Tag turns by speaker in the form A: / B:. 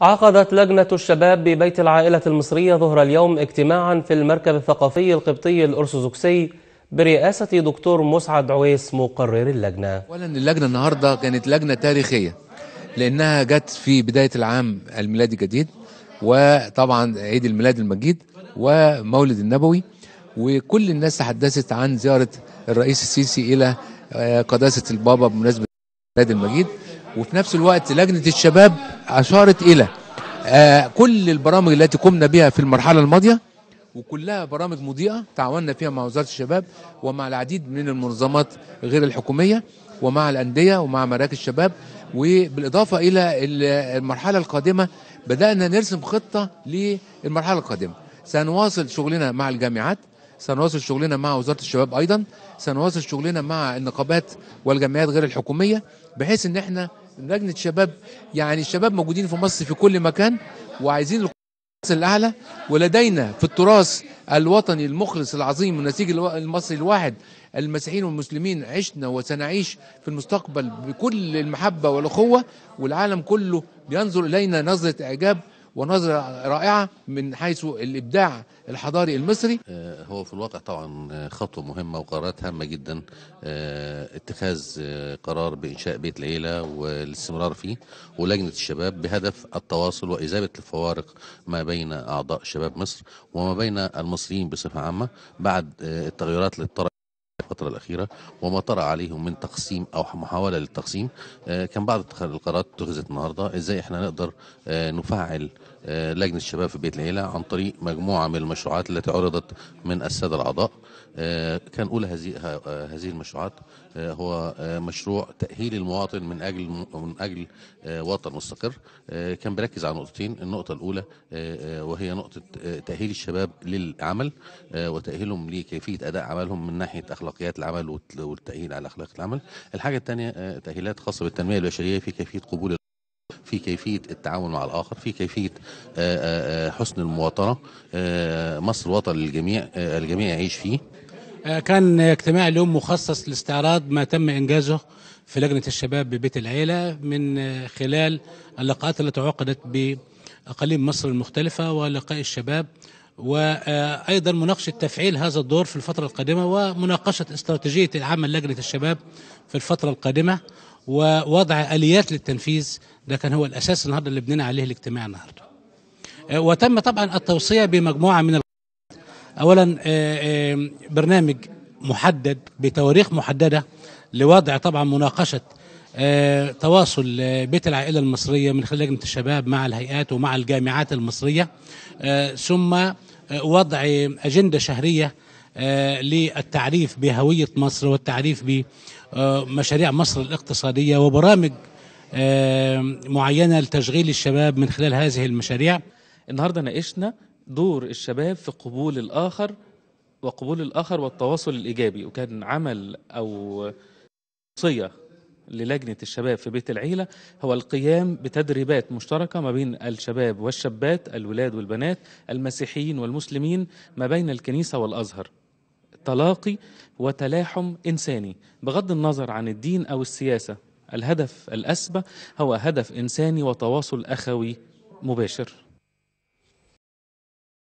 A: عقدت لجنة الشباب ببيت العائلة المصرية ظهر اليوم اجتماعا في المركب الثقافي القبطي الأرثوذكسي برئاسة دكتور مسعد
B: عويس مقرر اللجنة أولا اللجنة النهاردة كانت لجنة تاريخية لأنها جت في بداية العام الميلادي الجديد وطبعا عيد الميلاد المجيد ومولد النبوي وكل الناس تحدثت عن زيارة الرئيس السيسي إلى آه، قداسة البابا بمناسبة الميلاد المجيد وفي نفس الوقت لجنة الشباب أشارت إلى آه، كل البرامج التي قمنا بها في المرحلة الماضية وكلها برامج مضيئة تعاوننا فيها مع وزارة الشباب ومع العديد من المنظمات غير الحكومية ومع الأندية ومع مراكز الشباب وبالإضافة إلى المرحلة القادمة بدأنا نرسم خطة للمرحلة القادمة سنواصل شغلنا مع الجامعات سنواصل شغلنا مع وزارة الشباب أيضا سنواصل شغلنا مع النقابات والجمعيات غير الحكومية بحيث ان احنا لجنه شباب يعني الشباب موجودين في مصر في كل مكان وعايزين الاعلى ولدينا في التراث الوطني المخلص العظيم والنسيج المصري الواحد المسيحيين والمسلمين عشنا وسنعيش في المستقبل بكل المحبه والاخوه والعالم كله بينظر الينا نظره اعجاب ونظرة رائعة من حيث الإبداع الحضاري المصري
C: آه، هو في الواقع طبعا آه، خطوة مهمة وقرارات هامة جدا آه، اتخاذ قرار بإنشاء بيت العيلة والاستمرار فيه ولجنة الشباب بهدف التواصل وإزالة الفوارق ما بين أعضاء شباب مصر وما بين المصريين بصفة عامة بعد التغيرات اللي الفترة الأخيرة وما طرأ عليهم من تقسيم أو محاولة للتقسيم آه، كان بعض القرارات اتخذت النهاردة إزاي إحنا نقدر آه، نفعل آه، لجنة الشباب في بيت العيلة عن طريق مجموعة من المشروعات التي عرضت من السادة الأعضاء كان أولى هذه هذه المشروعات هو مشروع تأهيل المواطن من أجل من أجل وطن مستقر كان بيركز على نقطتين النقطة الأولى وهي نقطة تأهيل الشباب للعمل وتأهيلهم لكيفية أداء عملهم من ناحية أخلاقية اخلاقيات العمل والتاهيل على اخلاق العمل الحاجه الثانيه آه، تاهيلات خاصه بالتنميه البشريه في كيفيه قبول في كيفية التعامل مع الآخر في كيفية آه، آه، حسن المواطنة مصر وطن للجميع الجميع يعيش فيه كان اجتماع اليوم مخصص
D: لاستعراض ما تم إنجازه في لجنة الشباب ببيت العيلة من خلال اللقاءات التي عقدت بأقاليم مصر المختلفة ولقاء الشباب وايضا مناقشه تفعيل هذا الدور في الفتره القادمه ومناقشه استراتيجيه العمل لجنه الشباب في الفتره القادمه ووضع اليات للتنفيذ ده كان هو الاساس النهارده اللي بنينا عليه الاجتماع النهارده. آه، وتم طبعا التوصيه بمجموعه من اولا آه، آه، برنامج محدد بتواريخ محدده لوضع طبعا مناقشه آه، تواصل بيت العائلة المصرية من خلال لجنة الشباب مع الهيئات ومع الجامعات المصرية آه، ثم آه، وضع أجندة شهرية للتعريف بهوية مصر والتعريف بمشاريع مصر الاقتصادية وبرامج معينة
A: لتشغيل الشباب من خلال هذه المشاريع النهاردة ناقشنا دور الشباب في قبول الآخر وقبول الآخر والتواصل الإيجابي وكان عمل أو وصية للجنة الشباب في بيت العيلة هو القيام بتدريبات مشتركة ما بين الشباب والشابات الولاد والبنات المسيحيين والمسلمين ما بين الكنيسة والأزهر تلاقي وتلاحم إنساني بغض النظر عن الدين أو السياسة الهدف الأسبق هو هدف إنساني وتواصل أخوي مباشر